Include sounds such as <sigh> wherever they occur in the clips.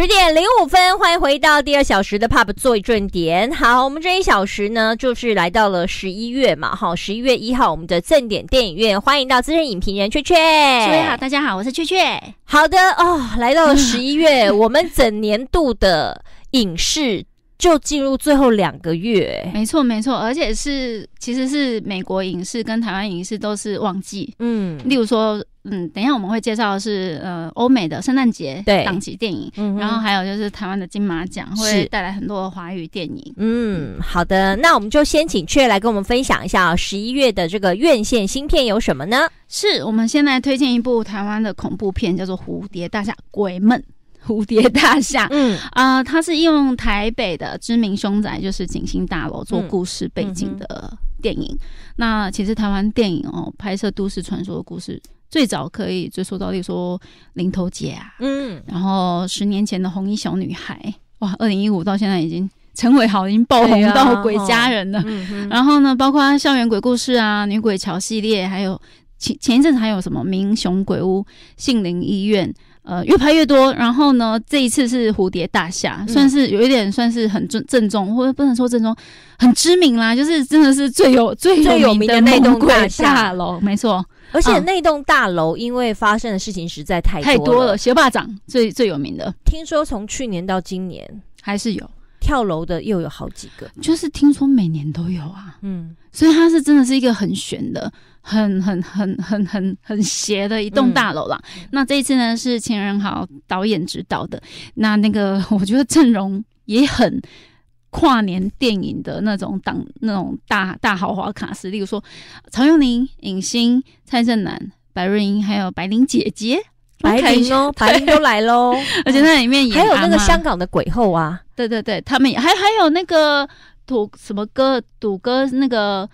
十点零五分，欢迎回到第二小时的 Pub 最正点。好，我们这一小时呢，就是来到了十一月嘛，哈，十一月一号，我们的正点电影院，欢迎到资深影评人雀雀。各位好，大家好，我是雀雀。好的哦，来到了十一月，<laughs> 我们整年度的影视。就进入最后两个月，没错没错，而且是其实是美国影视跟台湾影视都是旺季，嗯，例如说，嗯，等一下我们会介绍是呃欧美的圣诞节档期电影，嗯、然后还有就是台湾的金马奖会带来很多华语电影，嗯，好的，那我们就先请雀来跟我们分享一下十一月的这个院线新片有什么呢？是我们先来推荐一部台湾的恐怖片，叫做《蝴蝶大厦鬼梦》。蝴蝶大厦，嗯啊，它是用台北的知名凶宅，就是景星大楼做故事背景的电影。那其实台湾电影哦，拍摄都市传说的故事，最早可以追溯到例如说《林头姐》啊，嗯，然后十年前的《红衣小女孩》，哇，二零一五到现在已经陈伟豪已经爆红到鬼家人了。然后呢，包括校园鬼故事啊、女鬼桥系列，还有前前一阵子还有什么明雄鬼屋、杏林医院。呃，越拍越多，然后呢，这一次是蝴蝶大厦，算是有一点，算是很正正宗，或者不能说正宗，很知名啦，就是真的是最有 <laughs> 最最有名的那栋大厦楼，没错。而且那栋大楼因为发生的事情实在太太多了，学霸长最最有名的，听说从去年到今年还是有跳楼的，又有好几个，就是听说每年都有啊，嗯，所以它是真的是一个很悬的。很很很很很很邪的一栋大楼啦。那这一次呢是钱仁豪导演执导的。那那个 <laughs> 我觉得阵容也很跨年电影的那种档那种大大豪华卡司，例如说曹佑宁、影星蔡振南、白瑞英，还有白灵姐姐、白灵哦，白灵都来喽。<laughs> 而且那里面也还有那个香港的鬼后啊，对对对，他们也还还有那个赌什么歌赌歌那个。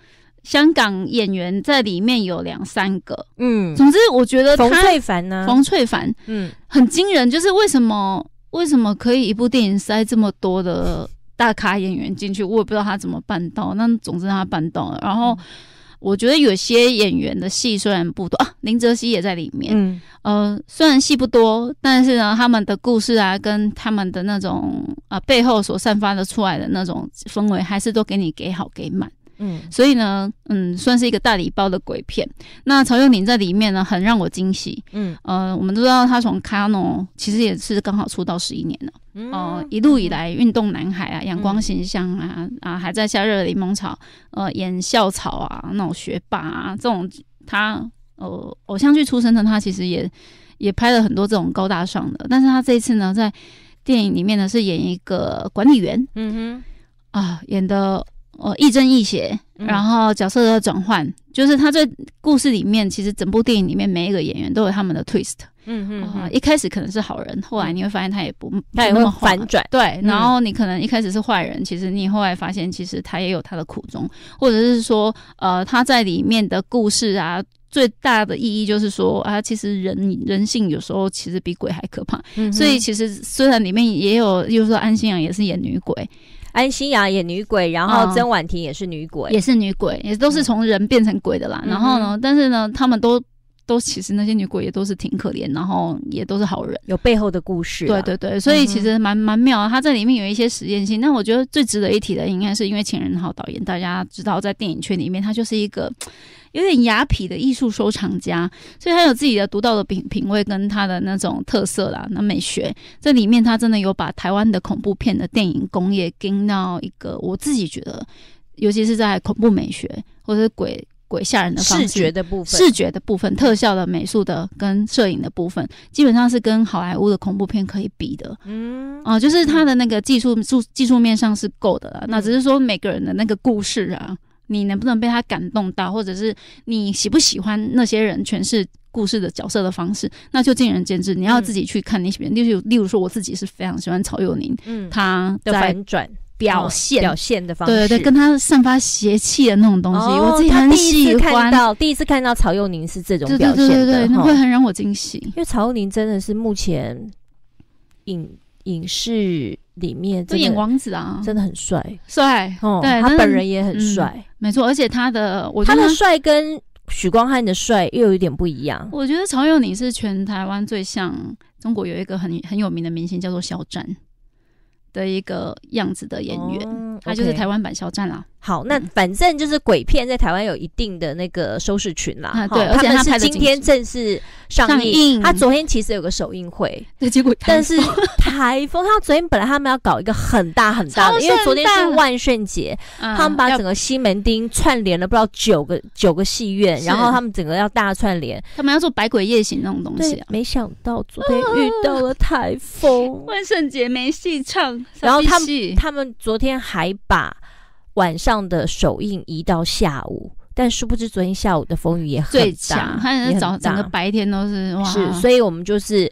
香港演员在里面有两三个，嗯，总之我觉得冯翠凡呢，冯翠凡，嗯，很惊人，就是为什么为什么可以一部电影塞这么多的大咖演员进去，我也不知道他怎么办到。那总之他办到了。然后我觉得有些演员的戏虽然不多，啊、林则熙也在里面，嗯，呃，虽然戏不多，但是呢，他们的故事啊，跟他们的那种啊背后所散发的出来的那种氛围，还是都给你给好给满。嗯，所以呢，嗯，算是一个大礼包的鬼片。那曹佑宁在里面呢，很让我惊喜。嗯，呃，我们都知道他从卡农》其实也是刚好出道十一年了。哦，一路以来运动男孩啊，阳光形象啊，啊，还在夏日柠檬草，呃，演校草啊，那种学霸啊，这种他，呃，偶像剧出身的他，其实也也拍了很多这种高大上的。但是他这次呢，在电影里面呢，是演一个管理员。嗯哼，啊，演的。哦，亦正亦邪，然后角色的转换，就是他在故事里面，其实整部电影里面每一个演员都有他们的 twist。嗯嗯，一开始可能是好人，后来你会发现他也不他也那么反转。对，然后你可能一开始是坏人，其实你后来发现其实他也有他的苦衷，或者是说，呃，他在里面的故事啊，最大的意义就是说啊，其实人人性有时候其实比鬼还可怕。嗯，所以其实虽然里面也有，就是说安心阳也是演女鬼。安心雅演女鬼，然后曾婉婷也是女鬼，也是女鬼，也都是从人变成鬼的啦。然后呢，但是呢，他们都。都其实那些女鬼也都是挺可怜，然后也都是好人，有背后的故事。对对对，所以其实蛮蛮妙。它这里面有一些实验性，那我觉得最值得一提的，应该是因为《情人》浩导演，大家知道在电影圈里面，他就是一个 <tsk> 有点雅痞的艺术收藏家，所以他有自己的独到的品品味跟他的那种特色啦，那美学。这里面他真的有把台湾的恐怖片的电影工业跟到一个我自己觉得，尤其是在恐怖美学或者是鬼。鬼吓人的方式，视觉的部分，视觉的部分，特效的、美术的跟摄影的部分，基本上是跟好莱坞的恐怖片可以比的。嗯，哦，就是他的那个技术、术技术面上是够的了。那只是说每个人的那个故事啊，你能不能被他感动到，或者是你喜不喜欢那些人诠释故事的角色的方式，那就尽人皆知。你要自己去看你喜人，就是例如说我自己是非常喜欢曹幼宁，嗯，他的反转。表现表现的方式，对对，跟他散发邪气的那种东西，我自己第一次看到，第一次看到曹佑宁是这种表现的，会很让我惊喜。因为曹佑宁真的是目前影影视里面，就演王子啊，真的很帅，帅哦，对他本人也很帅，没错，而且他的我觉得他的帅跟许光汉的帅又有一点不一样。我觉得曹佑宁是全台湾最像中国有一个很很有名的明星叫做肖战。的一个样子的演员。他就是台湾版肖战啦。好，那反正就是鬼片在台湾有一定的那个收视群啦。对，而且他今天正式上映，他昨天其实有个首映会，<laughs> 结果但是台风，他昨天本来他们要搞一个很大很大的，因为昨天是万圣节，他们把整个西门町串联了，不知道九个九个戏院，然后他们整个要大串联，他们要做百鬼夜行那种东西。没想到昨天遇到了台风，万圣节没戏唱。然后他们他们昨天还。还把晚上的首映移到下午，但殊不知昨天下午的风雨也很大，看早整个白天都是是，所以我们就是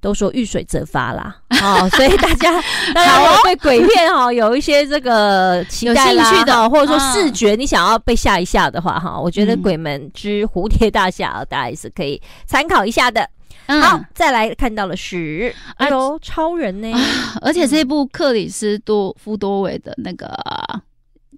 都说遇水则发啦。<laughs> 哦，所以大家大家对鬼片哈有一些这个期待、兴趣的，或者说视觉你想要被吓一吓的话哈，我觉得《鬼门之蝴蝶大侠》大家也是可以参考一下的。好，再来看到了十，哎呦，超人呢？而且这部克里斯多夫多维的那个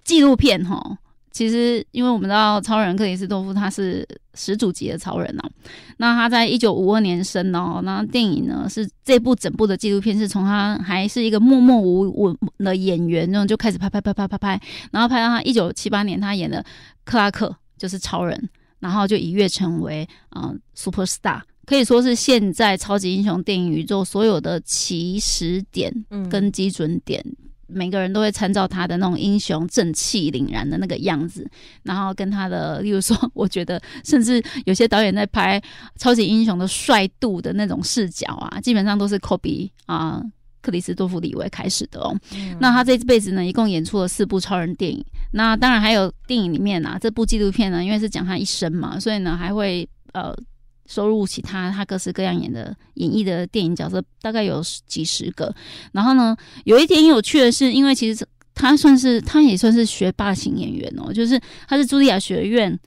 纪录片哈，其实因为我们知道超人克里斯多夫他是始祖级的超人哦，那他在一九五二年生哦，那电影呢是这部整部的纪录片是从他还是一个默默无闻的演员那种就开始拍拍拍拍拍拍，然后拍到他一九七八年他演的克拉克就是超人，然后就一跃成为嗯 super star。可以说是现在超级英雄电影宇宙所有的起始点，跟基准点，每个人都会参照他的那种英雄正气凛然的那个样子，然后跟他的，例如说，我觉得，甚至有些导演在拍超级英雄的帅度的那种视角啊，基本上都是科比啊，克里斯多夫李维开始的哦。那他这辈子呢，一共演出了四部超人电影。那当然还有电影里面啊，这部纪录片呢，因为是讲他一生嘛，所以呢，还会呃。收入其他他各式各样演的演绎的电影角色大概有几十个，然后呢，有一点有趣的是，因为其实他算是他也算是学霸型演员哦，就是他是茱莉亚学院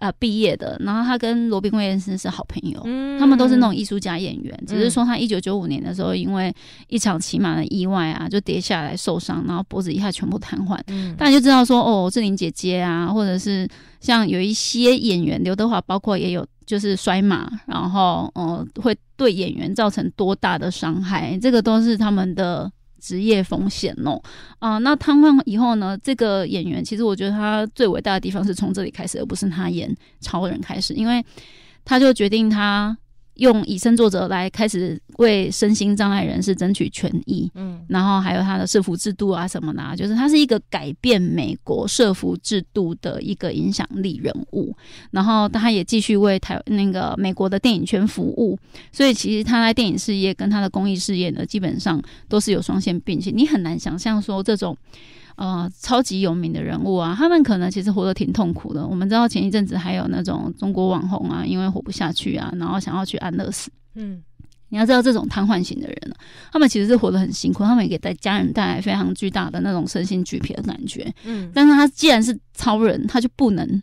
啊毕业的，然后他跟罗宾威廉斯是好朋友，他们都是那种艺术家演员，只是说他一九九五年的时候因为一场骑马的意外啊就跌下来受伤，然后脖子一下全部瘫痪，大家就知道说哦，志玲姐姐啊，或者是像有一些演员刘德华，包括也有。就是摔马，然后嗯，会对演员造成多大的伤害？这个都是他们的职业风险哦。啊，那瘫痪以后呢？这个演员其实我觉得他最伟大的地方是从这里开始，而不是他演超人开始，因为他就决定他。用以身作则来开始为身心障碍人士争取权益，嗯，然后还有他的设福制度啊什么的，就是他是一个改变美国设福制度的一个影响力人物。然后他也继续为台那个美国的电影圈服务，所以其实他在电影事业跟他的公益事业呢，基本上都是有双线，并行，你很难想象说这种。呃，超级有名的人物啊，他们可能其实活得挺痛苦的。我们知道前一阵子还有那种中国网红啊，因为活不下去啊，然后想要去安乐死。嗯，你要知道这种瘫痪型的人，他们其实是活得很辛苦，他们给带家人带来非常巨大的那种身心俱疲的感觉。嗯，但是他既然是超人，他就不能。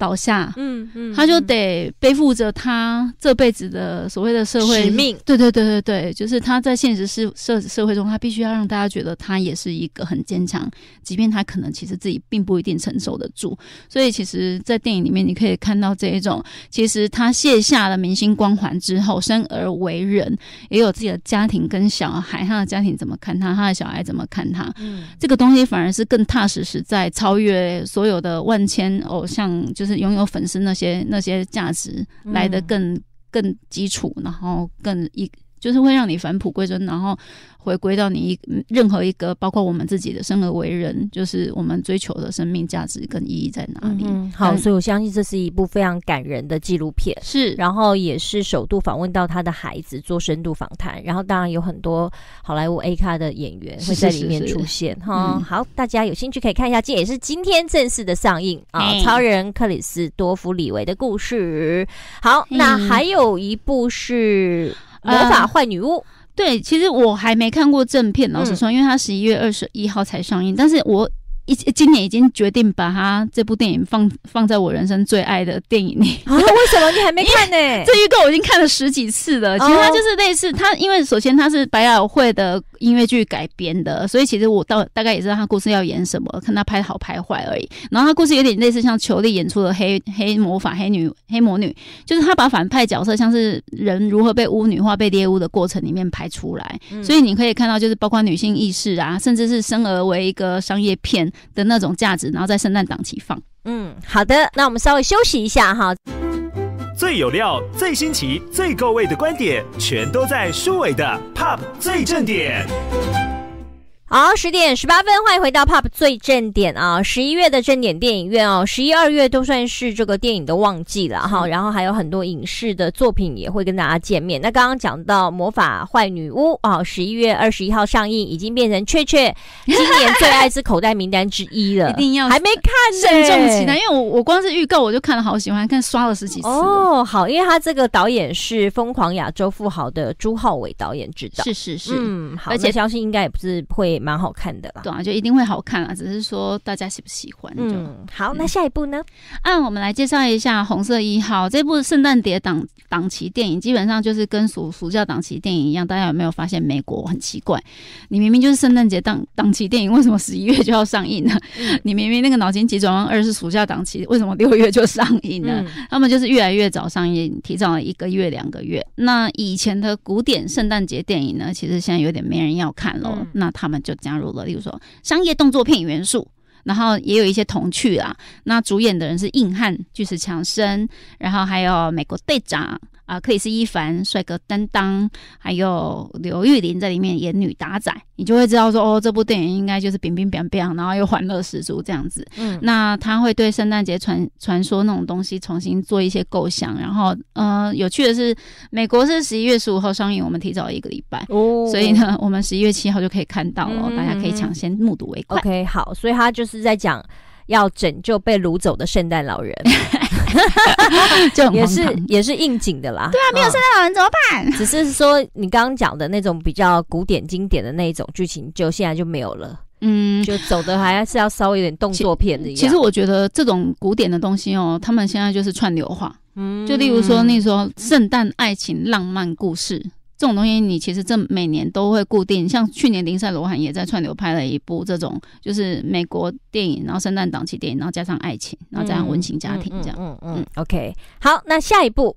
倒下，嗯嗯，他就得背负着他这辈子的所谓的社会使命，对对对对对，就是他在现实社社社会中，他必须要让大家觉得他也是一个很坚强，即便他可能其实自己并不一定承受得住。所以其实，在电影里面你可以看到这一种，其实他卸下了明星光环之后，生而为人也有自己的家庭跟小孩，他的家庭怎么看他，他的小孩怎么看他，嗯，这个东西反而是更踏实实在，超越所有的万千偶像，就是。是拥有粉丝那些那些价值来的更更基础，然后更一。就是会让你返璞归真，然后回归到你一任何一个，包括我们自己的生而为人，就是我们追求的生命价值跟意义在哪里？好，所以我相信这是一部非常感人的纪录片。是，然后也是首度访问到他的孩子做深度访谈，然后当然有很多好莱坞 A 卡的演员会在里面出现。哈，好，大家有兴趣可以看一下，这也是今天正式的上映啊，《超人克里斯多夫李维的故事》。好，那还有一部是。魔法坏女巫。对，其实我还没看过正片，老实说，因为它十一月二十一号才上映，但是我。今年已经决定把它这部电影放放在我人生最爱的电影里。啊，为什么你还没看呢？<laughs> 这预告我已经看了十几次了。其实它就是类似它，因为首先它是百老汇的音乐剧改编的，所以其实我到大概也知道它故事要演什么，看它拍好拍坏而已。然后它故事有点类似像裘丽演出的《黑黑魔法黑女黑魔女》，就是她把反派角色像是人如何被巫女化、被猎巫的过程里面拍出来。所以你可以看到，就是包括女性意识啊，甚至是生而为一个商业片。的那种价值，然后在圣诞档期放。嗯，好的，那我们稍微休息一下哈。最有料、最新奇、最够味的观点，全都在舒伟的 Pub 最正点。好，十点十八分，欢迎回到 Pop 最正点啊！十一月的正点电影院哦，十一二月都算是这个电影的旺季了哈。然后还有很多影视的作品也会跟大家见面。那刚刚讲到《魔法坏女巫》啊，十一月二十一号上映，已经变成雀雀 <laughs> 今年最爱之口袋名单之一了。一定要还没看慎重期待，因为我我光是预告我就看了好喜欢，看刷了十几次。哦，好，因为他这个导演是疯狂亚洲富豪的朱浩伟导演指导，是是是，嗯，好，而且相信应该也不是会。蛮好看的啦，对啊，就一定会好看啊，只是说大家喜不喜欢。嗯，好，那下一部呢？啊，我们来介绍一下《红色一号》这部圣诞节档档期电影，基本上就是跟暑暑假档期电影一样。大家有没有发现美国很奇怪？你明明就是圣诞节档档期电影，为什么十一月就要上映呢？<laughs> 你明明那个《脑筋急转弯》二是暑假档期，<laughs> 为什么六月就上映呢？他们就是越来越早上映，提早了一个月、两个月。那以前的古典圣诞节电影呢，其实现在有点没人要看喽。那他们就。就加入了，例如说商业动作片元素，然后也有一些童趣啊。那主演的人是硬汉，巨石强森，然后还有美国队长。啊，克里斯·伊凡帅哥担当，还有刘玉玲在里面演女打仔，你就会知道说，哦，这部电影应该就是冰冰冰变，然后又欢乐十足这样子。嗯，那他会对圣诞节传传说那种东西重新做一些构想，然后，呃，有趣的是，美国是十一月十五号上映，我们提早一个礼拜，哦，所以呢，我们十一月七号就可以看到了，大家可以抢先目睹为快。OK，好，所以他就是在讲。要拯救被掳走的圣诞老人，<laughs> 也是也是应景的啦。对啊，没有圣诞老人怎么办？只是说你刚刚讲的那种比较古典经典的那一种剧情，就现在就没有了。嗯，就走的还是要稍微有点动作片的。其实我觉得这种古典的东西哦，他们现在就是串流化。嗯，就例如说时候圣诞爱情浪漫故事。这种东西你其实这每年都会固定，像去年林赛罗韩也在串流拍了一部这种，就是美国电影，然后圣诞档期电影，然后加上爱情，然后加上温馨家庭这样。嗯嗯，OK，好，那下一步。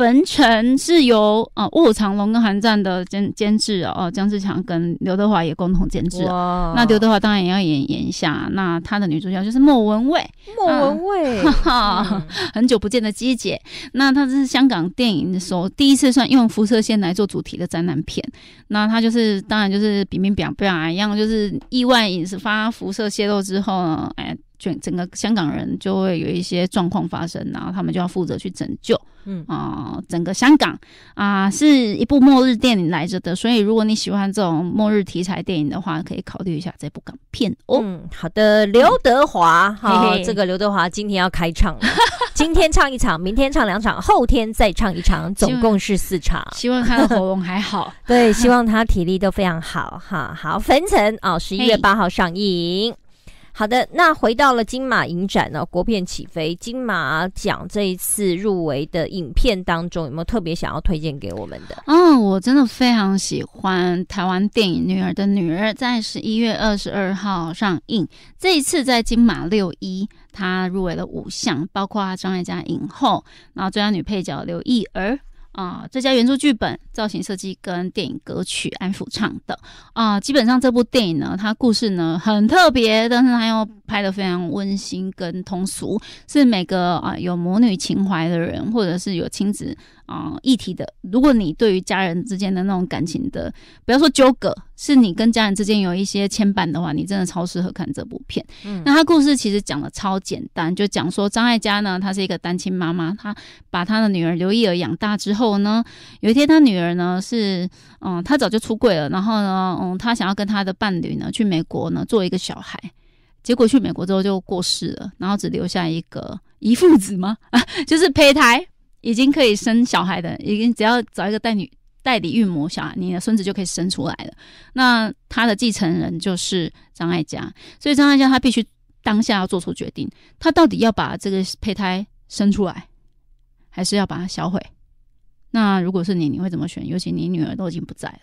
《焚城》是由啊卧藏龙跟韩战的监监制哦，姜志强跟刘德华也共同监制。那刘德华当然也要演演一下。那他的女主角就是莫文蔚，莫文蔚，<laughs> 哈、哈，很久不见的姬姐。那她是香港电影候第一次算用辐射线来做主题的灾难片。那她就是当然就是比《灭表表》一样，就是意外引发辐射泄漏之后，哎。全整个香港人就会有一些状况发生，然后他们就要负责去拯救。嗯啊，整个香港啊是一部末日电影来着的，所以如果你喜欢这种末日题材电影的话，可以考虑一下这部港片哦。嗯，好的，刘德华哈，这个刘德华今天要开唱了，今天唱一场，明天唱两场，后天再唱一场，总共是四场。希望他的喉咙还好，<laughs> 对，希望他体力都非常好哈。好，粉城哦，十一月八号上映。好的，那回到了金马影展呢，国片起飞，金马奖这一次入围的影片当中，有没有特别想要推荐给我们的？嗯，我真的非常喜欢台湾电影《女儿的女儿》，在十一月二十二号上映。这一次在金马六一，她入围了五项，包括张艾嘉影后，然后最佳女配角刘意儿。啊，最佳原著剧本、造型设计跟电影歌曲，安抚唱的啊，基本上这部电影呢，它故事呢很特别，但是它又拍的非常温馨跟通俗，是每个啊有母女情怀的人，或者是有亲子。啊，议题的，如果你对于家人之间的那种感情的，不要说纠葛，是你跟家人之间有一些牵绊的话，你真的超适合看这部片。嗯，那他故事其实讲的超简单，就讲说张艾嘉呢，她是一个单亲妈妈，她把她的女儿刘意儿养大之后呢，有一天她女儿呢是，嗯，她早就出柜了，然后呢，嗯，她想要跟她的伴侣呢去美国呢做一个小孩，结果去美国之后就过世了，然后只留下一个一父子吗？啊，<laughs> 就是胚胎。已经可以生小孩的，已经只要找一个代女代理孕母，小孩你的孙子就可以生出来了。那他的继承人就是张爱嘉，所以张爱嘉他必须当下要做出决定，他到底要把这个胚胎生出来，还是要把它销毁？那如果是你，你会怎么选？尤其你女儿都已经不在了，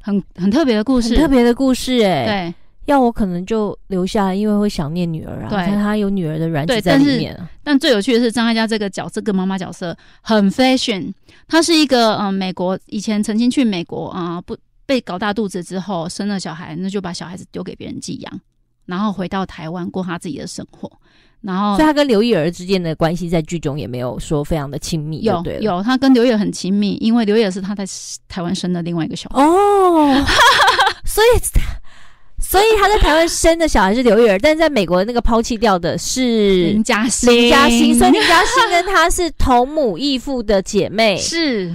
很很特别的故事，很特别的故事，哎，对。要我可能就留下来，因为会想念女儿啊，对，他她有女儿的软体在里面。但是但最有趣的是张艾嘉这个角色跟妈妈角色很 fashion，她是一个嗯，美国以前曾经去美国啊，不被搞大肚子之后生了小孩，那就把小孩子丢给别人寄养，然后回到台湾过他自己的生活。然后，所以她跟刘儿之间的关系在剧中也没有说非常的亲密，有对有，她跟刘儿很亲密，因为刘儿是她在台湾生的另外一个小孩。哦，<laughs> 所以。所以他在台湾生的小孩是刘玉儿，但是在美国那个抛弃掉的是林嘉欣，林嘉欣，所以林嘉欣跟她是同母异父的姐妹。<laughs> 是，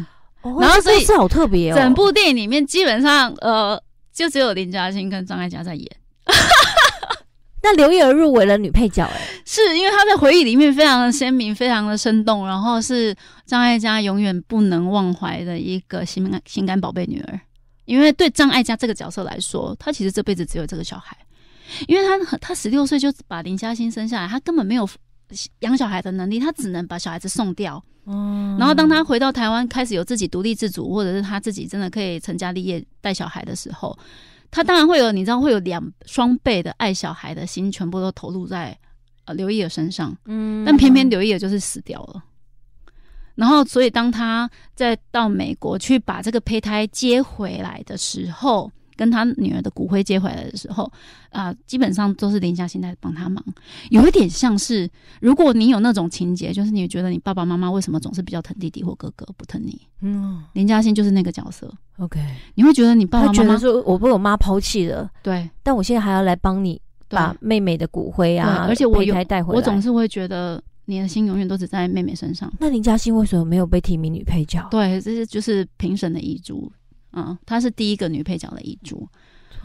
然后所以是好特别哦。整部电影里面基本上呃，就只有林嘉欣跟张艾嘉在演。<laughs> 那刘玉儿入围了女配角，哎，是因为她在回忆里面非常的鲜明，非常的生动，然后是张艾嘉永远不能忘怀的一个心心肝宝贝女儿。因为对张爱嘉这个角色来说，他其实这辈子只有这个小孩，因为他他十六岁就把林嘉欣生下来，他根本没有养小孩的能力，他只能把小孩子送掉。嗯，然后当他回到台湾，开始有自己独立自主，或者是他自己真的可以成家立业带小孩的时候，他当然会有你知道会有两双倍的爱小孩的心，全部都投入在呃刘烨儿身上。嗯，但偏偏刘烨就是死掉了。然后，所以当他再到美国去把这个胚胎接回来的时候，跟他女儿的骨灰接回来的时候，啊，基本上都是林嘉欣在帮他忙，有一点像是如果你有那种情节，就是你觉得你爸爸妈妈为什么总是比较疼弟弟或哥哥，不疼你？嗯，林嘉欣就是那个角色。OK，你会觉得你爸爸觉得说，我被我妈抛弃了，对，但我现在还要来帮你把妹妹的骨灰啊，而且我有，我总是会觉得。你的心永远都只在妹妹身上。那林嘉欣为什么没有被提名女配角？对，这是就是评审的遗嘱，嗯，她是第一个女配角的遗嘱。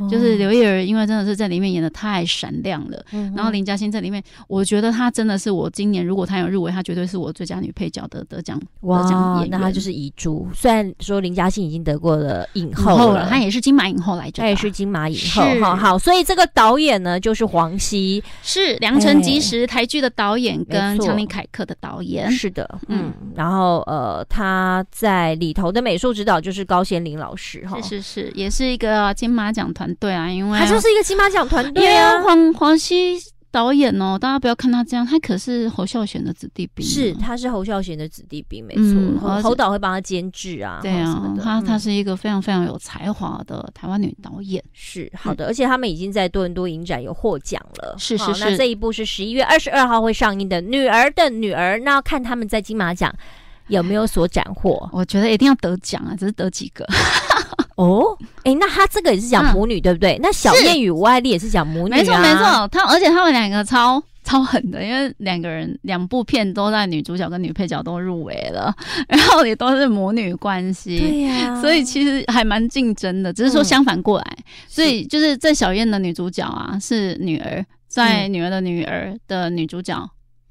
就是刘烨儿，因为真的是在里面演的太闪亮了。嗯、然后林嘉欣在里面，我觉得她真的是我今年如果她有入围，她绝对是我最佳女配角的得奖。哇，那她就是遗珠。虽然说林嘉欣已经得过了影后了，她也是金马影后来她也是金马影后。好，好，所以这个导演呢就是黄西，是《良辰吉时》台剧的导演，跟强尼凯克的导演。是的，嗯，然后呃，他在里头的美术指导就是高贤林老师，哈，是是是，也是一个金马奖团。对啊，因为他就是一个金马奖团队。对啊，黄黄西导演哦，大家不要看他这样，他可是侯孝贤的子弟兵。是，他是侯孝贤的子弟兵，没错。侯导会帮他监制啊。对啊，他他是一个非常非常有才华的台湾女导演。是，好的，而且他们已经在多伦多影展有获奖了。是是是，这一部是十一月二十二号会上映的《女儿的女儿》，那要看他们在金马奖有没有所斩获。我觉得一定要得奖啊，只是得几个。哦，哎，那他这个也是讲母女对不对？那小燕与吴爱丽也是讲母女，没错没错。他而且他们两个超超狠的，因为两个人两部片都在女主角跟女配角都入围了，然后也都是母女关系，对呀，所以其实还蛮竞争的，只是说相反过来。所以就是在小燕的女主角啊是女儿，在女儿的女儿的女主角。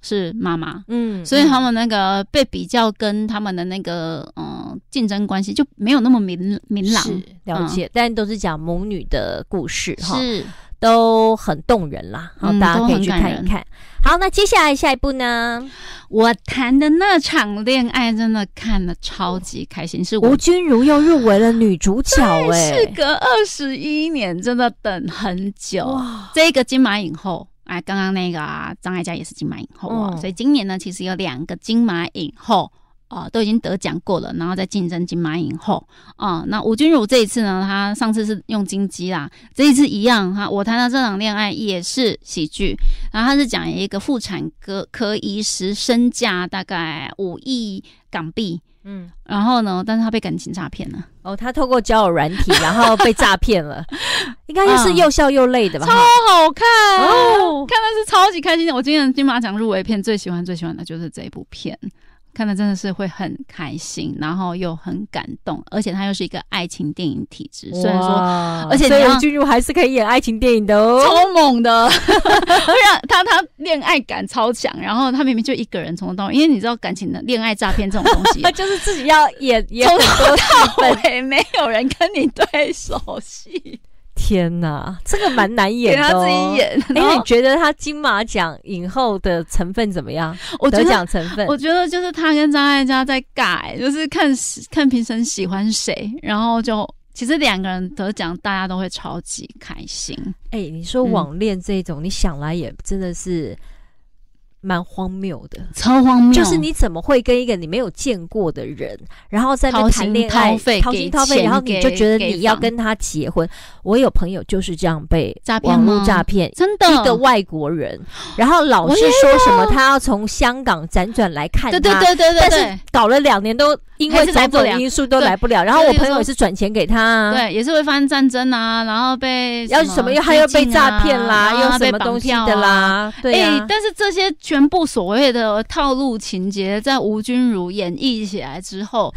是妈妈，嗯，所以他们那个被比较跟他们的那个嗯竞争关系就没有那么明明朗了解，但都是讲母女的故事哈，是都很动人啦，好大家可以去看一看。好，那接下来下一步呢？我谈的那场恋爱真的看了超级开心，是吴君如又入围了女主角，哎，是隔二十一年真的等很久，哇，这个金马影后。哎，刚刚那个张艾嘉也是金马影后哦，所以今年呢，其实有两个金马影后哦，都已经得奖过了，然后再竞争金马影后啊。那吴君如这一次呢，她上次是用金鸡啦，这一次一样哈。我谈的这场恋爱也是喜剧，然后她是讲一个妇产科科医师身价大概五亿港币，嗯，然后呢，但是她被感情诈骗了。哦，他透过交友软体，然后被诈骗了，<laughs> 应该就是又笑又累的吧？超好看，哦，看的是超级开心。我今年金马奖入围片，最喜欢最喜欢的就是这一部片。看的真的是会很开心，然后又很感动，而且他又是一个爱情电影体质。虽然说，而且杨俊茹还是可以演爱情电影的，哦，超猛的。哈哈，他他恋爱感超强，然后他明明就一个人从头到尾。因为你知道感情的恋爱诈骗这种东西，他 <laughs> 就是自己要演演很多到尾，没有人跟你对手戏。天哪，这个蛮难演的。<laughs> 给他自己演。哎，你觉得他金马奖影后的成分怎么样？我得奖成分，我觉得就是他跟张艾嘉在尬，就是看看评审喜欢谁，然后就其实两个人得奖，大家都会超级开心。哎，你说网恋这种，你想来也真的是。蛮荒谬的，超荒谬！就是你怎么会跟一个你没有见过的人，然后在那谈恋爱，掏心掏肺，然后你就觉得你要跟他结婚？我有朋友就是这样被网络诈骗，真的一个外国人，然后老是说什么他要从香港辗转来看他，对对对对对对，但是搞了两年都。因为种种因素都来不了，然后我朋友也是转钱给他，对，也是会发生战争啊，然后被要什么又他又被诈骗啦，又什么东西的啦，对但是这些全部所谓的套路情节，在吴君如演绎起来之后。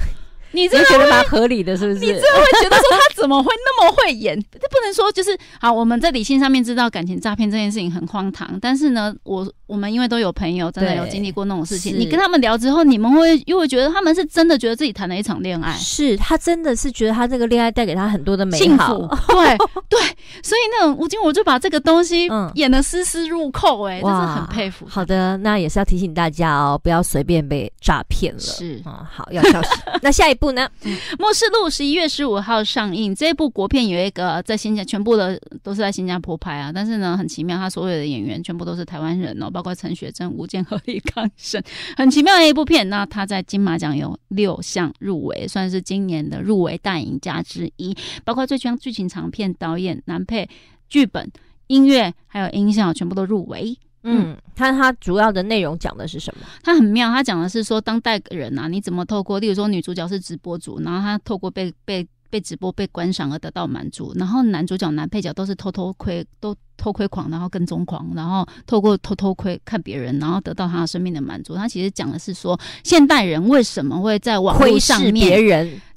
你真的觉得蛮合理的是不是？你真的会觉得说他怎么会那么会演？这不能说就是好。我们在理性上面知道感情诈骗这件事情很荒唐，但是呢，我我们因为都有朋友，真的有经历过那种事情。你跟他们聊之后，你们会又会觉得他们是真的觉得自己谈了一场恋爱，是他真的是觉得他这个恋爱带给他很多的幸福。<laughs> 对对，所以那种吴京，我就把这个东西演的丝丝入扣，哎，就是很佩服。好的，那也是要提醒大家哦，不要随便被诈骗了。是啊，好要小心。<laughs> 那下一。不能。《末世录》十一月十五号上映，这一部国片有一个在新加，全部的都是在新加坡拍啊。但是呢，很奇妙，他所有的演员全部都是台湾人哦，包括陈雪贞、吴建和、李康生，很奇妙的一部片。那他在金马奖有六项入围，算是今年的入围大赢家之一，包括最佳剧情长片、导演、男配、剧本、音乐，还有音效，全部都入围。嗯，它它主要的内容讲的是什么？它很妙，它讲的是说当代人啊，你怎么透过，例如说女主角是直播主，然后她透过被被被直播被观赏而得到满足，然后男主角男配角都是偷偷窥都偷窥狂，然后跟踪狂，然后透过偷偷窥看别人，然后得到他生命的满足。他其实讲的是说，现代人为什么会在网络上面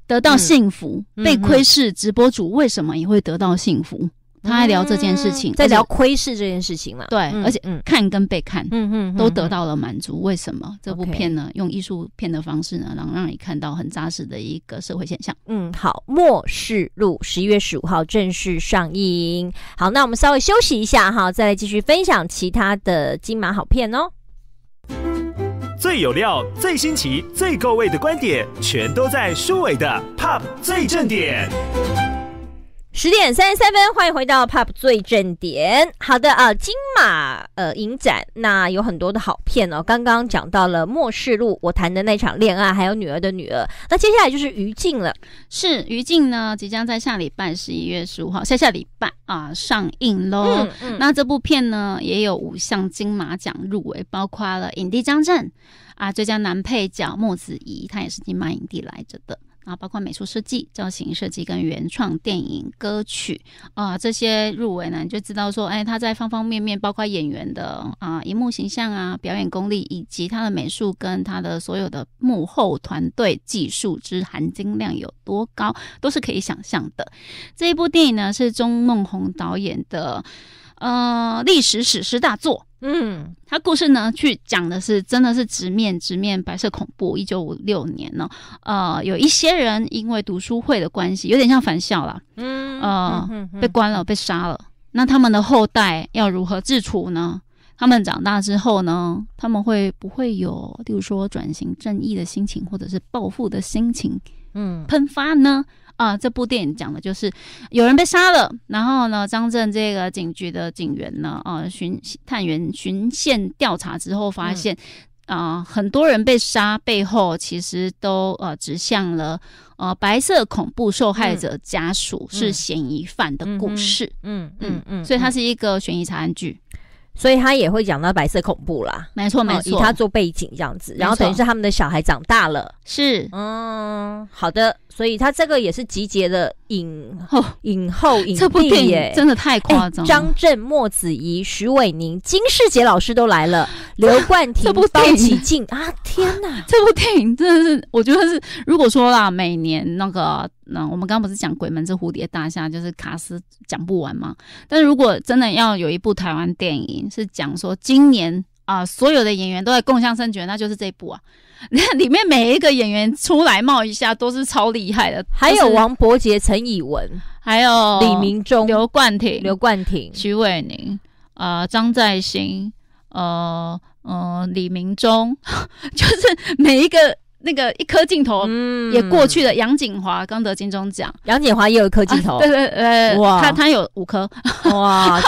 得到幸福？被窥视直播主为什么也会得到幸福？他在聊这件事情，在聊窥视这件事情嘛？对，而且看跟被看，嗯嗯，都得到了满足。为什么这部片呢？用艺术片的方式呢，能让你看到很扎实的一个社会现象。嗯，好，《末世录》十一月十五号正式上映。好，那我们稍微休息一下哈，再来继续分享其他的金马好片哦。最有料、最新奇、最够味的观点，全都在舒伟的《Pop 最正点》。十点三十三分，欢迎回到《Pop 最正点》。好的啊，金马呃影展那有很多的好片哦。刚刚讲到了《末世录》，我谈的那场恋爱，还有《女儿的女儿》。那接下来就是于静了，是于静呢，即将在下礼拜十一月十五号下下礼拜啊上映喽。那这部片呢，也有五项金马奖入围，包括了影帝张震啊，最佳男配角莫子仪，他也是金马影帝来着的。啊，包括美术设计、造型设计跟原创电影歌曲啊这些入围呢，你就知道说，哎，他在方方面面，包括演员的啊荧幕形象啊、表演功力，以及他的美术跟他的所有的幕后团队技术之含金量有多高，都是可以想象的。这一部电影呢，是钟梦宏导演的。呃，历史史诗大作，嗯，它故事呢，去讲的是真的是直面直面白色恐怖。一九五六年呢，呃，有一些人因为读书会的关系，有点像反校了，嗯，呃，被关了，被杀了。那他们的后代要如何自处呢？他们长大之后呢，他们会不会有，例如说转型正义的心情，或者是报复的心情，嗯，喷发呢？啊，这部电影讲的就是有人被杀了，然后呢，张震这个警局的警员呢，啊，巡探员巡线调查之后发现，啊，很多人被杀背后其实都呃指向了呃白色恐怖受害者家属是嫌疑犯的故事，嗯嗯嗯，所以它是一个悬疑查案剧。所以他也会讲到白色恐怖啦，没错没错，以他做背景这样子，然后等于是他们的小孩长大了，是嗯好的，所以他这个也是集结了影后、影后、影这部电影真的太夸张，张震、莫子仪、徐伟宁、金世杰老师都来了，刘冠廷这部电影啊天呐，这部电影真的是我觉得是如果说啦，每年那个。那我们刚刚不是讲《鬼门之蝴蝶大厦》，就是卡斯讲不完吗？但如果真的要有一部台湾电影是讲说今年啊，所有的演员都在共襄盛举，那就是这部啊。<laughs> 那里面每一个演员出来冒一下都是超厉害的，还有王伯杰、陈以文，还有李明忠、刘冠廷、刘冠廷、徐伟宁、啊张在兴、呃嗯李明忠，<laughs> 就是每一个。那个一颗镜头也过去了，杨锦华刚得金钟奖，杨锦华也有一颗镜头，对对对，哇，他他有五颗，哇。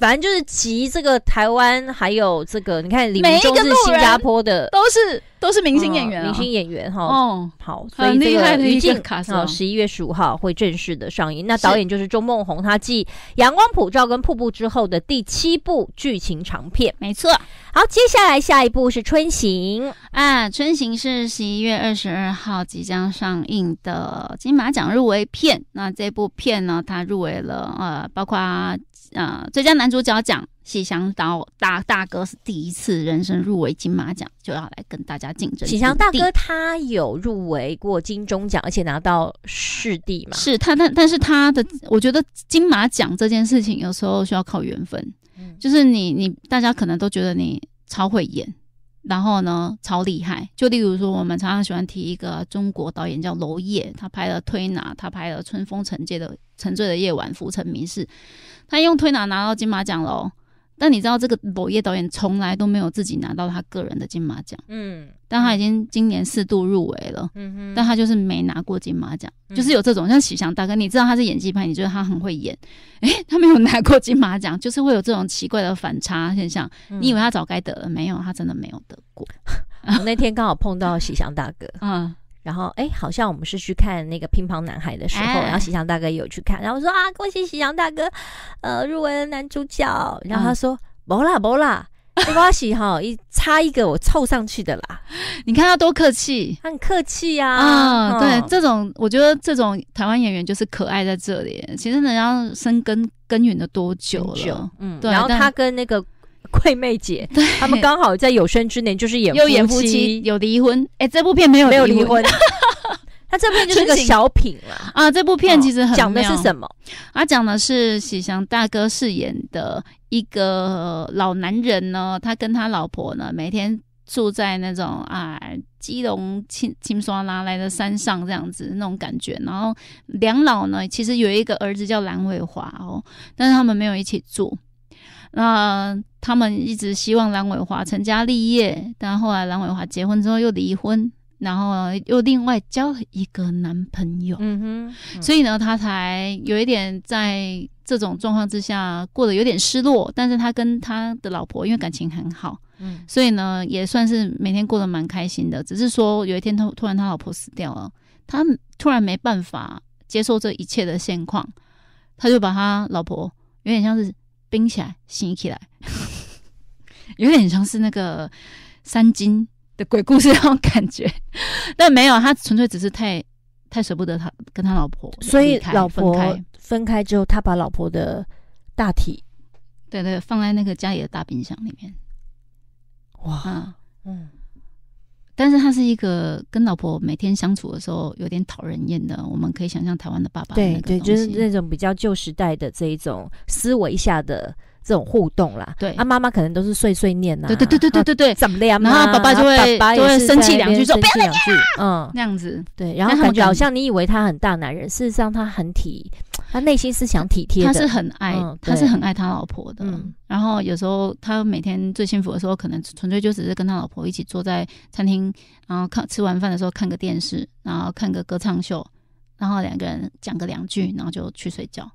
反正就是集这个台湾，还有这个你看里面都是新加坡的，都是都是明星演员，明星演员哈。哦，好，所以这个于静啊，十一月十五号会正式的上映。那导演就是钟梦宏，他继《阳光普照》跟《瀑布》之后的第七部剧情长片，没错。好，接下来下一部是《春行》啊，《春行》是十一月二十二号即将上映的金马奖入围片。那这部片呢，它入围了呃，包括。呃，最佳男主角奖，《喜翔刀》大大哥是第一次人生入围金马奖，就要来跟大家竞争。喜翔大哥他有入围过金钟奖，而且拿到视帝嘛。是他，但但是他的，我觉得金马奖这件事情有时候需要靠缘分。嗯，就是你，你大家可能都觉得你超会演。然后呢，超厉害！就例如说，我们常常喜欢提一个中国导演叫娄烨，他拍了《推拿》，他拍了《春风沉醉的沉醉的夜晚》《浮沉迷事》，他用《推拿》拿到金马奖喽。但你知道这个某业导演从来都没有自己拿到他个人的金马奖，嗯，但他已经今年四度入围了，嗯嗯，但他就是没拿过金马奖，就是有这种像喜祥大哥，你知道他是演技派，你觉得他很会演，哎，<laughs> 他没有拿过金马奖，就是会有这种奇怪的反差现象，你以为他早该得了，没有，他真的没有得过。<laughs> 那天刚好碰到喜祥大哥，<laughs> 嗯。然后哎，好像我们是去看那个《乒乓男孩》的时候，然后喜祥大哥也有去看，然后我说啊，恭喜喜祥大哥，呃，入围了男主角。然后他说，不啦不啦，没关系哈，一差一个我凑上去的啦。<laughs> 你看他多客气，很客气呀。啊，对，这种我觉得这种台湾演员就是可爱在这里，其实人家生根根耘了多久了？嗯，对。然后他跟那个。<laughs> 桂妹姐，他们刚好在有生之年就是演有演夫妻有离婚哎，这部片没有没有离婚，他 <laughs> 这部片就是个小品了 <laughs> 啊。这部片其实讲的是什么？啊，讲的是喜祥大哥饰演的一个老男人呢，他跟他老婆呢，每天住在那种啊，基隆清清刷拉来的山上这样子那种感觉。然后两老呢，其实有一个儿子叫蓝伟华哦，但是他们没有一起住。那他们一直希望蓝伟华成家立业，但后来蓝伟华结婚之后又离婚，然后又另外交了一个男朋友，嗯哼，所以呢，他才有一点在这种状况之下过得有点失落。但是他跟他的老婆因为感情很好，嗯，所以呢，也算是每天过得蛮开心的。只是说有一天他突然他老婆死掉了，他突然没办法接受这一切的现况，他就把他老婆有点像是冰起来、醒起来。有点像是那个三金的鬼故事那种感觉，但没有，他纯粹只是太太舍不得他跟他老婆，所以老婆分开分开之后，他把老婆的大体，对对，放在那个家里的大冰箱里面。哇，嗯，但是他是一个跟老婆每天相处的时候有点讨人厌的，我们可以想象台湾的爸爸，对对，就是那种比较旧时代的这一种思维下的。这种互动啦，对，啊，妈妈可能都是碎碎念呐，对对对对对对对，怎么的啊？然后爸爸就会，爸爸会生气两句，说不要句。嗯，那样子。对，然后感觉好像你以为他很大男人，事实上他很体，他内心是想体贴的，他是很爱，他是很爱他老婆的。嗯，然后有时候他每天最幸福的时候，可能纯粹就只是跟他老婆一起坐在餐厅，然后看吃完饭的时候看个电视，然后看个歌唱秀，然后两个人讲个两句，然后就去睡觉。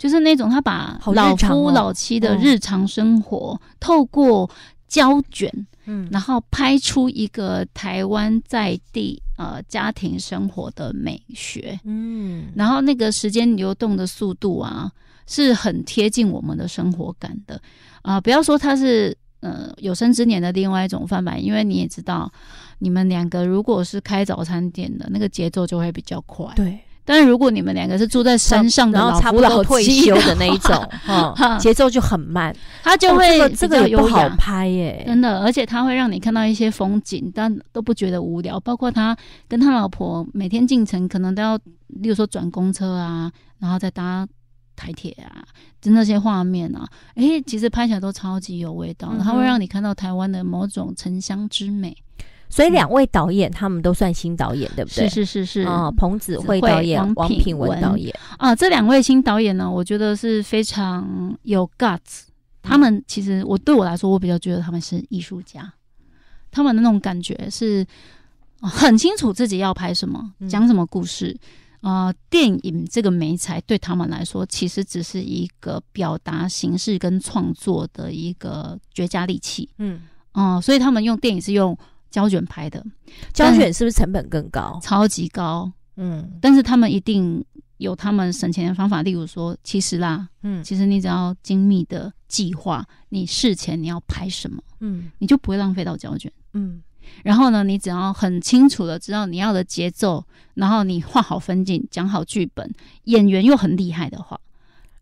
就是那种他把老夫老妻的日常生活透过胶卷，嗯，然后拍出一个台湾在地呃家庭生活的美学，嗯，然后那个时间流动的速度啊，是很贴近我们的生活感的，啊，不要说他是呃有生之年的另外一种翻版，因为你也知道，你们两个如果是开早餐店的那个节奏就会比较快，对。但是如果你们两个是住在山上的，然后差不多退休的那一种，<laughs> 哈，节奏就很慢，他就会这个不好拍耶，真的，而且他会让你看到一些风景，但都不觉得无聊。包括他跟他老婆每天进城，可能都要，例如说转公车啊，然后再搭台铁啊，就那些画面啊，诶，其实拍起来都超级有味道，他会让你看到台湾的某种城乡之美。所以两位导演他们都算新导演，对不对？是是是是啊，彭子慧导演、王品文导演啊，这两位新导演呢，我觉得是非常有 guts。他们其实我对我来说，我比较觉得他们是艺术家。他们的那种感觉是很清楚自己要拍什么，讲什么故事啊。电影这个媒材对他们来说，其实只是一个表达形式跟创作的一个绝佳利器。嗯嗯，所以他们用电影是用。胶卷拍的，胶卷是不是成本更高？超级高，嗯。但是他们一定有他们省钱的方法，例如说，其实啦，嗯，其实你只要精密的计划，你事前你要拍什么，嗯，你就不会浪费到胶卷，嗯。然后呢，你只要很清楚的知道你要的节奏，然后你画好分镜，讲好剧本，演员又很厉害的话，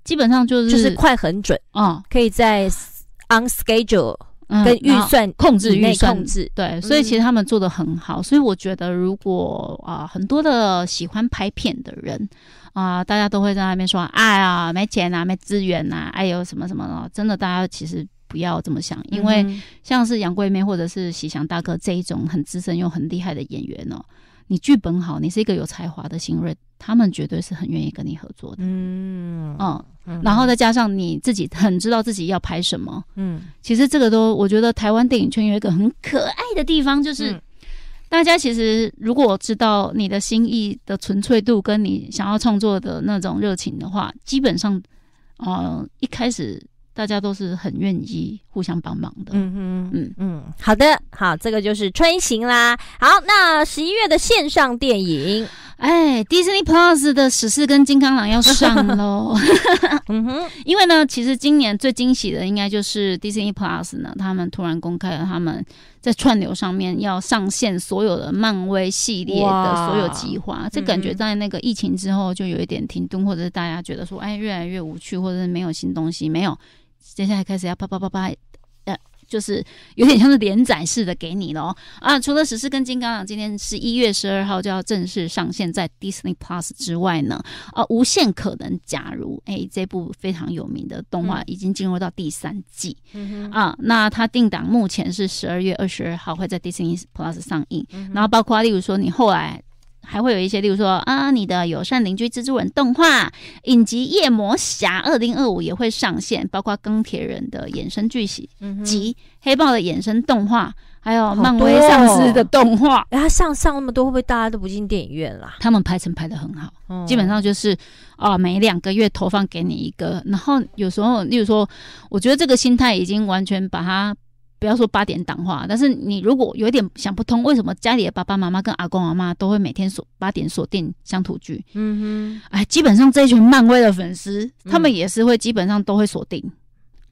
基本上就是就是快很准，啊，可以在 on schedule。跟预算控制、预算控制，对，所以其实他们做的很好。所以我觉得，如果啊，很多的喜欢拍片的人啊，大家都会在那边说：“哎呀，没钱呐，没资源呐，哎呦，什么什么的。”真的，大家其实不要这么想，因为像是杨贵妃或者是喜祥大哥这一种很资深又很厉害的演员哦，你剧本好，你是一个有才华的新锐。他们绝对是很愿意跟你合作的，嗯嗯，然后再加上你自己很知道自己要拍什么，嗯，其实这个都我觉得台湾电影圈有一个很可爱的地方，就是大家其实如果知道你的心意的纯粹度跟你想要创作的那种热情的话，基本上，呃，一开始。大家都是很愿意互相帮忙的。嗯哼嗯嗯嗯，好的，好，这个就是穿行啦。好，那十一月的线上电影，哎，Disney Plus 的《史诗》跟《金刚狼》要上喽。<laughs> 嗯哼，因为呢，其实今年最惊喜的应该就是 Disney Plus 呢，他们突然公开了他们在串流上面要上线所有的漫威系列的所有计划。这感觉在那个疫情之后就有一点停顿，或者是大家觉得说，哎，越来越无趣，或者是没有新东西，没有。接下来开始要叭叭叭叭，呃，就是有点像是连载式的给你咯。啊！除了《史诗跟《金刚狼》今天是一月十二号就要正式上线在 Disney Plus 之外呢，啊，《无限可能。假如哎，这部非常有名的动画已经进入到第三季，啊，那它定档目前是十二月二十二号会在 Disney Plus 上映，然后包括例如说你后来。还会有一些，例如说啊，你的友善邻居蜘蛛人动画、影集《夜魔侠》二零二五也会上线，包括钢铁人的衍生剧集及黑豹的衍生动画，还有漫威上市的动画。后上上那么多，会不会大家都不进电影院啦？他们拍成拍的很好，基本上就是啊，每两个月投放给你一个，然后有时候，例如说，我觉得这个心态已经完全把它。不要说八点档话，但是你如果有点想不通，为什么家里的爸爸妈妈跟阿公阿妈都会每天锁八点锁定乡土剧？嗯哼，哎，基本上这一群漫威的粉丝，他们也是会基本上都会锁定。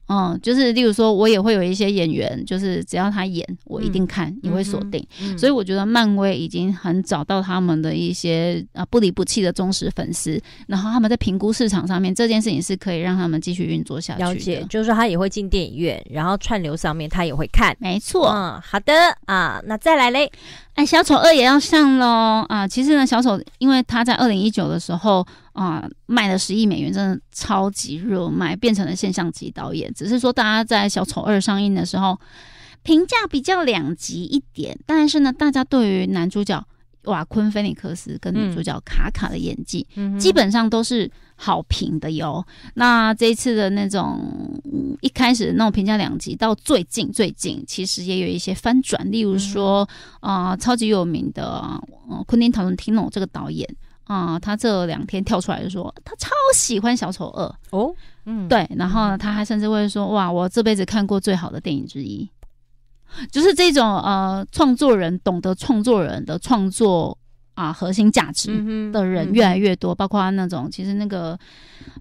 嗯，就是例如说，我也会有一些演员，就是只要他演，我一定看，也会锁定。所以我觉得漫威已经很找到他们的一些啊不离不弃的忠实粉丝，然后他们在评估市场上面这件事情是可以让他们继续运作下去。了解，就是说他也会进电影院，然后串流上面他也会看。没错，嗯，好的啊，那再来嘞。哎，小丑二也要上喽啊！其实呢，小丑因为他在二零一九的时候啊卖了十亿美元，真的超级热卖，变成了现象级导演。只是说大家在小丑二上映的时候评价比较两极一点，但是呢，大家对于男主角瓦昆菲尼克斯跟女主角卡卡的演技，基本上都是好评的哟。那这一次的那种。一开始那种评价两集到最近最近其实也有一些翻转，例如说啊，超级有名的昆汀·塔伦提诺这个导演啊，他这两天跳出来就说他超喜欢小丑二哦，嗯，对，然后他还甚至会说哇，我这辈子看过最好的电影之一，就是这种呃，创作人懂得创作人的创作啊核心价值的人越来越多，包括那种其实那个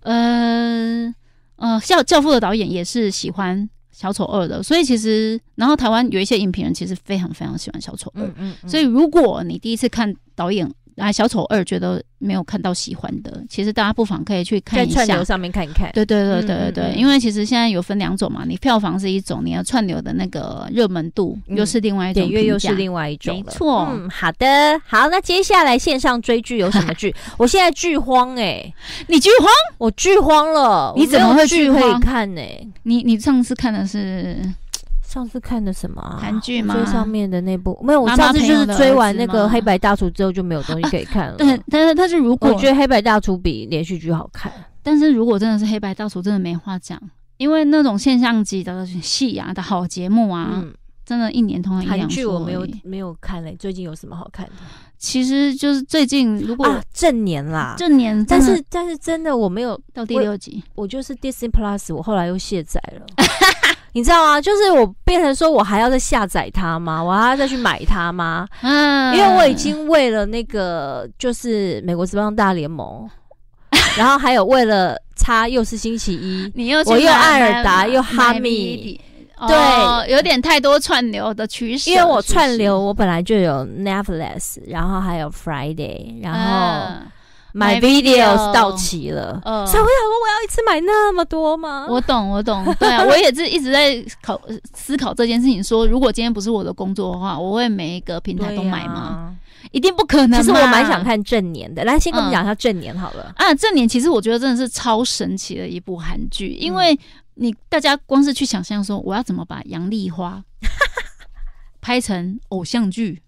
呃。呃，教教父的导演也是喜欢小丑二的，所以其实，然后台湾有一些影评人其实非常非常喜欢小丑二，所以如果你第一次看导演。那小丑二觉得没有看到喜欢的，其实大家不妨可以去看一下上面看一看。对对对对对因为其实现在有分两种嘛，你票房是一种，你要串流的那个热门度又是另外一种，点阅又是另外一种没错，嗯，好的，好，那接下来线上追剧有什么剧？<laughs> 我现在剧荒哎，你剧荒？我剧荒了，你怎么会剧荒看呢？你你上次看的是？上次看的什么啊？韩剧吗？最上面的那部没有，我上次就是追完那个《黑白大厨》之后就没有东西可 <laughs> 以看了。但是但是但是，如果我觉得《黑白大厨》比连续剧好看，但是如果真的是《黑白大厨》，真的没话讲，因为那种现象级的戏啊、的好节目啊，真的，一年通常一年。韩剧我没有没有看嘞。最近有什么好看的？其实就是最近如果正年啦，正年，但是但是真的我没有到第六集，我就是 Disney Plus，我后来又卸载了。<laughs> 你知道吗？就是我变成说我还要再下载它吗？我还要再去买它吗？嗯，因为我已经为了那个就是美国之帮大联盟，<laughs> 然后还有为了它又是星期一，我又艾尔达又哈密，对，有点太多串流的趋势。因为我串流，我本来就有 Netflix，然后还有 Friday，然后。买 videos 到期了，呃，小辉，他说我要一次买那么多吗？我懂，我懂，<laughs> 对，我也是一直在考思考这件事情。说如果今天不是我的工作的话，我会每一个平台都买吗？一定不可能。其实我蛮想看正年的，来先跟你讲一下正年好了。啊，正年其实我觉得真的是超神奇的一部韩剧，因为你大家光是去想象说我要怎么把杨丽花拍成偶像剧。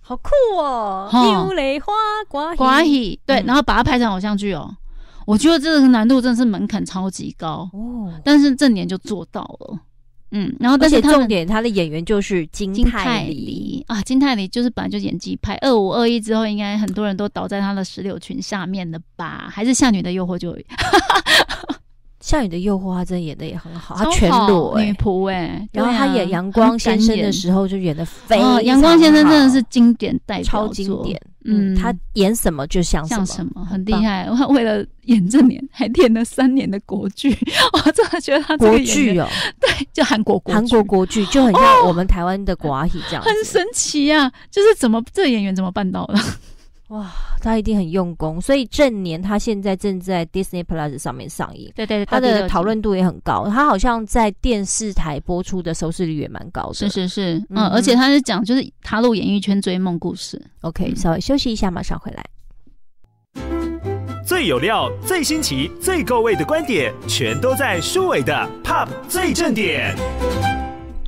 好酷哦！油雷花寡寡妇对，然后把它拍成偶像剧哦，我觉得这个难度真的是门槛超级高哦，但是正点就做到了，嗯，然后但是重点他的演员就是金泰梨啊，金泰梨就是本来就演技派，二五二一之后应该很多人都倒在他的石榴裙下面了吧？还是《夏女的诱惑》就。下雨的诱惑，他真的演的也很好，他全裸女哎，然后他演阳光先生的时候就演的非常。阳光先生真的是经典，超经典。嗯，他演什么就像什么，很厉害。他为了演这年还演了三年的国剧，<laughs> 我真的觉得他国剧哦，对，就韩国国韩国国剧就很像我们台湾的国剧这样，很神奇呀。就是怎么这演员怎么办到的？哇，他一定很用功，所以正年他现在正在 Disney Plus 上面上映，对对对，他的讨论度也很高，他好像在电视台播出的收视率也蛮高的，是是是，嗯，而且他是讲就是踏入演艺圈追梦故事，OK，稍微休息一下，马上回来，最有料、最新奇、最够味的观点，全都在舒伟的 Pop 最正点。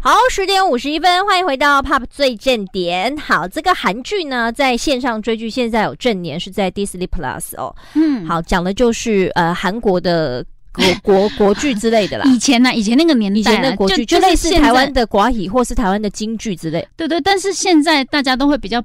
好，十点五十一分，欢迎回到《Pop 最正点》。好，这个韩剧呢，在线上追剧，现在有正年是在 Disney Plus 哦。嗯，好，讲的就是呃韩国的国 <laughs> 国国剧之类的啦。以前呢，以前那个年，以前的国剧就类似台湾的国语或是台湾的京剧之类。对对，但是现在大家都会比较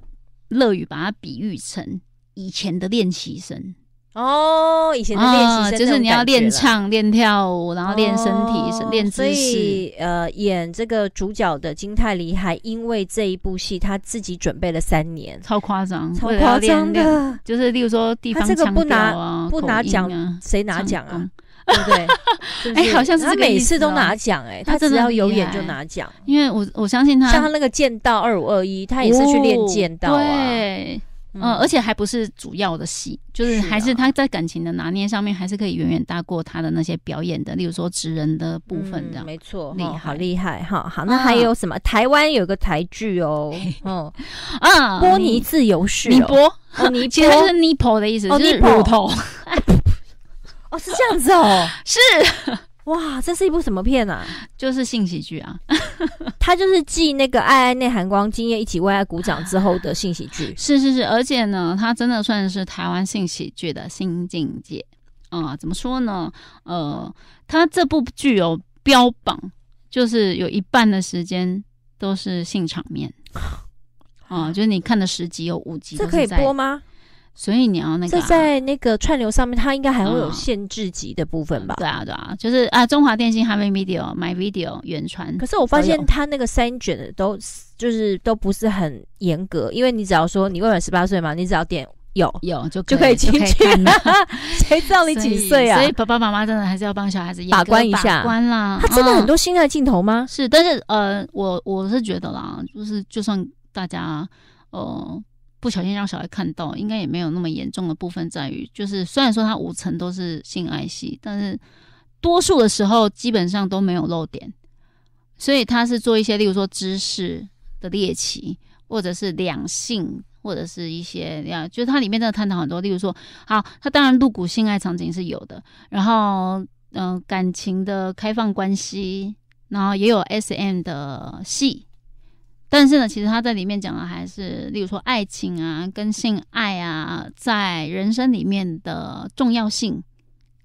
乐于把它比喻成以前的练习生。哦，以前是练习生，就是你要练唱、练跳舞，然后练身体、练姿势。呃，演这个主角的金泰梨还因为这一部戏，他自己准备了三年，超夸张，超夸张的。就是例如说地方腔啊、他这个不拿不拿奖，谁拿奖啊？对不对？<laughs> 哎，好像是他每次都拿奖，哎，他只要有演就拿奖，因为我我相信他。像他那个剑道二五二一，他也是去练剑道啊。嗯，而且还不是主要的戏，就是还是他在感情的拿捏上面，还是可以远远大过他的那些表演的，例如说职人的部分这样。没错，你好厉害哈。好，那还有什么？台湾有个台剧哦，嗯，嗯，波尼自由市，尼波，尼波就是尼泊的意思，是普通。<laughs> 哦，是这样子哦，<laughs> 是。哇，这是一部什么片啊？就是性喜剧啊，它 <laughs> 就是继那个《爱爱内涵光今夜一起为爱鼓掌》之后的性喜剧。<laughs> 是是是，而且呢，它真的算是台湾性喜剧的新境界啊！怎么说呢？呃，它这部剧有标榜，就是有一半的时间都是性场面 <laughs> 啊，就是你看的十集有五集。这可以播吗？所以你要那个，这在那个串流上面，它应该还会有限制级的部分吧？对啊，对啊，就是啊，中华电信、哈密 Video、My Video、原传，可是我发现它那个三卷的都就是都不是很严格，因为你只要说你未满十八岁嘛，你只要点有有就就可以进去，<laughs> 谁知道你几岁啊？所以爸爸妈妈真的还是要帮小孩子把关一下，关啦。它真的很多新的镜头吗？是，但是呃，我我是觉得啦，就是就算大家呃。不小心让小孩看到，应该也没有那么严重的部分在于，就是虽然说他五层都是性爱戏，但是多数的时候基本上都没有漏点，所以他是做一些例如说知识的猎奇，或者是两性，或者是一些，就是它里面的探讨很多，例如说，好，他当然露骨性爱场景是有的，然后嗯，感情的开放关系，然后也有 S M 的戏。但是呢，其实他在里面讲的还是，例如说爱情啊，跟性爱啊，在人生里面的重要性，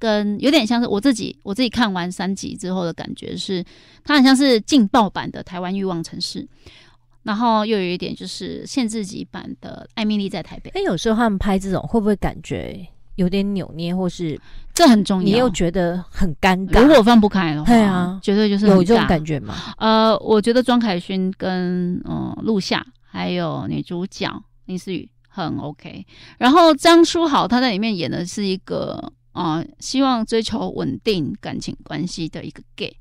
跟有点像是我自己我自己看完三集之后的感觉是，它很像是劲爆版的《台湾欲望城市》，然后又有一点就是限制级版的《艾米丽在台北》。哎，有时候他们拍这种，会不会感觉？有点扭捏，或是这很重要，你又觉得很尴尬。如果放不开话，对啊，绝对就是有这种感觉吗？呃，我觉得庄凯勋跟嗯陆夏还有女主角林思雨很 OK。然后张书豪他在里面演的是一个啊，希望追求稳定感情关系的一个 gay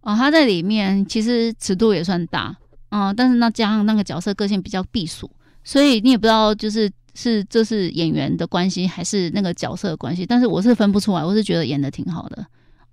啊，他在里面其实尺度也算大嗯，但是那加上那个角色个性比较避暑，所以你也不知道就是。是，这是演员的关系，还是那个角色的关系？但是我是分不出来，我是觉得演的挺好的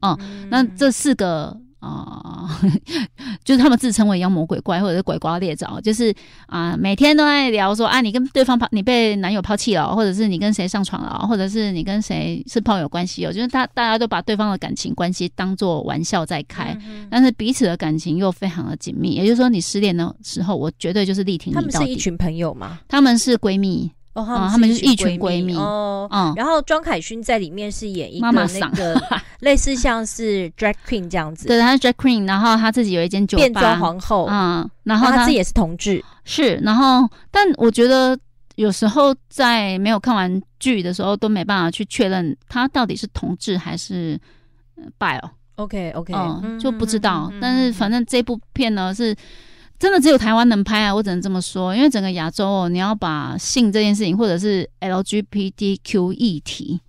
嗯、那这四个啊，<laughs> 就是他们自称为妖魔鬼怪，或者是鬼瓜猎枣，就是啊，每天都在聊说啊，你跟对方抛，你被男友抛弃了，或者是你跟谁上床了，或者是你跟谁是炮友关系？哦，就是他大家都把对方的感情关系当做玩笑在开，但是彼此的感情又非常的紧密。也就是说，你失恋的时候，我绝对就是力挺你。他们是一群朋友吗？他们是闺蜜。哦，他们他就是一群闺蜜哦，嗯，然后庄凯勋在里面是演一个那个 <laughs> 类似像是 drag queen 这样子，对，他是 drag queen，然后他自己有一间酒吧，变装皇后，嗯，然后他自己也是同志，是，然后但我觉得有时候在没有看完剧的时候都没办法去确认他到底是同志还是 biol，OK OK，就不知道，但是反正这部片呢是。真的只有台湾能拍啊！我只能这么说，因为整个亚洲哦，你要把性这件事情，或者是 LGBTQ 议题，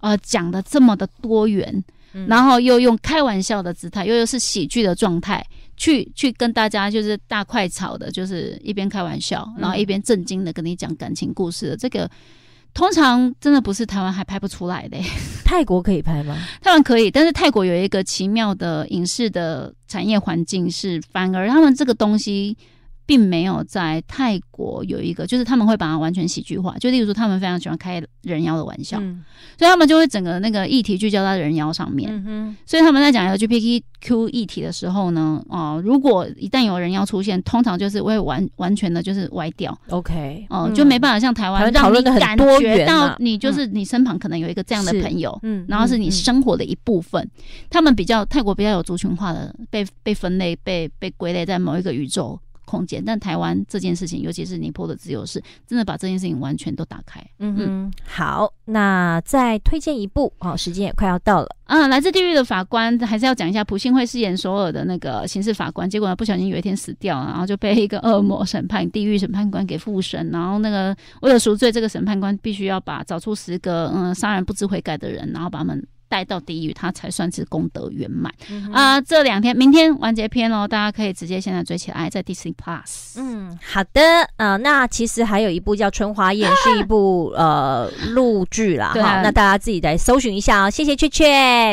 呃，讲的这么的多元，然后又用开玩笑的姿态，又又是喜剧的状态，去去跟大家就是大快炒的，就是一边开玩笑，然后一边正经的跟你讲感情故事的这个。通常真的不是台湾还拍不出来的，<laughs> 泰国可以拍吗？台湾可以，但是泰国有一个奇妙的影视的产业环境，是反而他们这个东西。并没有在泰国有一个，就是他们会把它完全喜剧化。就例如说，他们非常喜欢开人妖的玩笑，所以他们就会整个那个议题聚焦在人妖上面。所以他们在讲 LGBTQ 议题的时候呢，哦，如果一旦有人妖出现，通常就是会完完全的，就是歪掉。OK，哦，就没办法像台湾讨论的很多元。到你就是你身旁可能有一个这样的朋友，嗯，然后是你生活的一部分。他们比较泰国比较有族群化的，被被分类、被被归类在某一个宇宙。空间，但台湾这件事情，尤其是尼泊的自由式，真的把这件事情完全都打开。嗯嗯，好，那再推荐一部哦，时间也快要到了啊。来自地狱的法官还是要讲一下，朴信惠饰演所有的那个刑事法官，结果不小心有一天死掉了，然后就被一个恶魔审判，地狱审判官给复审，然后那个为了赎罪，这个审判官必须要把找出十个嗯杀人不知悔改的人，然后把他们。带到地狱，他才算是功德圆满啊！这两天，明天完结篇哦，大家可以直接现在追起来，在 d y Plus。嗯，好的，呃，那其实还有一部叫《春华宴》，是一部呃陆剧啦，哈，那大家自己来搜寻一下哦。谢谢雀雀。